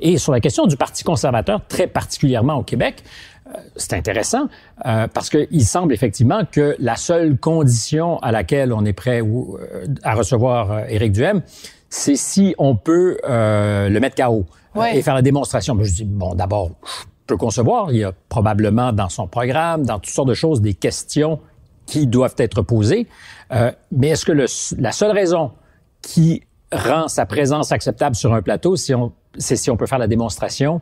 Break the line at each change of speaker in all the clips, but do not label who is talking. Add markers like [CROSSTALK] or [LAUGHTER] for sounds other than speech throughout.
Et sur la question du Parti conservateur, très particulièrement au Québec, euh, c'est intéressant euh, parce qu'il semble effectivement que la seule condition à laquelle on est prêt ou, euh, à recevoir euh, Éric Duhem, c'est si on peut le mettre KO et faire la démonstration. Mais je dis, bon, d'abord, je peux concevoir, il y a probablement dans son programme, dans toutes sortes de choses, des questions qui doivent être posées. mais est-ce que la seule raison qui rend sa présence acceptable sur un plateau, si on c'est si on peut faire la démonstration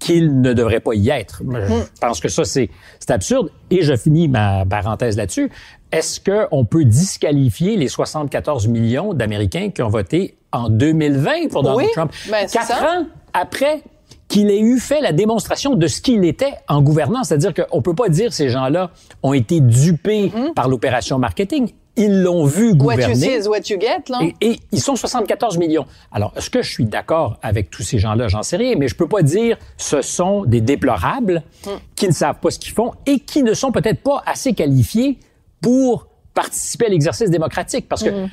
qu'il ne devrait pas y être. Je pense que ça, c'est absurde. Et je finis ma parenthèse là-dessus. Est-ce qu'on peut disqualifier les 74 millions d'Américains qui ont voté en 2020 pour Donald Trump? Ben, Quatre ans après qu'il ait eu fait la démonstration de ce qu'il était en gouvernant. C'est-à-dire qu'on ne peut pas dire ces gens-là ont été dupés mm-hmm. par l'opération marketing ils l'ont vu gouverner. What you is what you get, là. Et, ils sont 74 millions. Alors, est-ce que je suis d'accord avec tous ces gens-là? J'en sais rien, mais je peux pas dire ce sont des déplorables hmm. qui ne savent pas ce qu'ils font et qui ne sont peut-être pas assez qualifiés pour participer à l'exercice démocratique. Parce que hmm.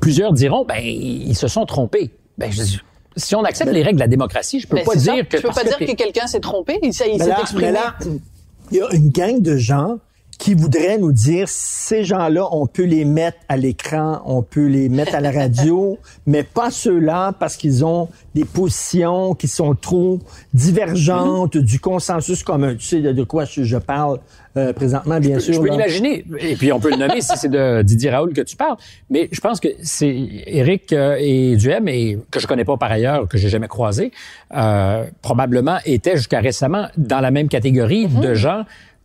plusieurs diront, ben, ils se sont trompés. Ben, si on accepte les règles de la démocratie, je peux ben, pas dire que... Je peux pas dire que, quelqu'un s'est trompé, il, s'est exprimé. Là, il y a une gang de gens qui voudraient nous dire ces gens-là, on peut les mettre à l'écran, on peut les mettre à la radio, [LAUGHS] mais pas ceux-là parce qu'ils ont des positions qui sont trop divergentes mm-hmm. du consensus commun. Tu sais de, quoi je, parle euh, présentement, bien sûr. Je peux l'imaginer. Et puis, on peut le nommer si c'est de Didier Raoul que tu parles. Mais je pense que c'est Eric euh, et Duhem, et que je connais pas par ailleurs, que j'ai jamais croisé, euh, probablement étaient jusqu'à récemment dans la même catégorie mm-hmm. de gens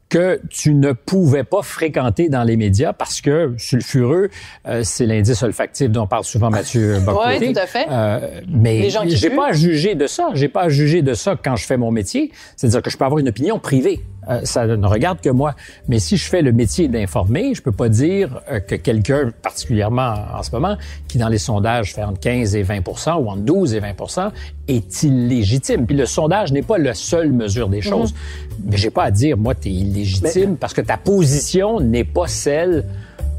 que tu ne pouvais pas fréquenter dans les médias parce que sulfureux, euh, c'est l'indice olfactif dont parle souvent Mathieu [LAUGHS] oui, tout à fait. Euh, mais j'ai pas à juger de ça. J'ai pas à juger de ça quand je fais mon métier. C'est-à-dire que je peux avoir une opinion privée euh, ça ne regarde que moi. Mais si je fais le métier d'informer, je peux pas dire euh, que quelqu'un, particulièrement en ce moment, qui dans les sondages fait entre 15 et 20 ou entre 12 et 20 est illégitime. Puis le sondage n'est pas la seule mesure des choses. Mhm. Mais j'ai pas à dire, moi, tu es illégitime parce que ta position n'est pas celle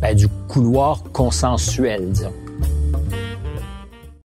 ben, du couloir consensuel, disons.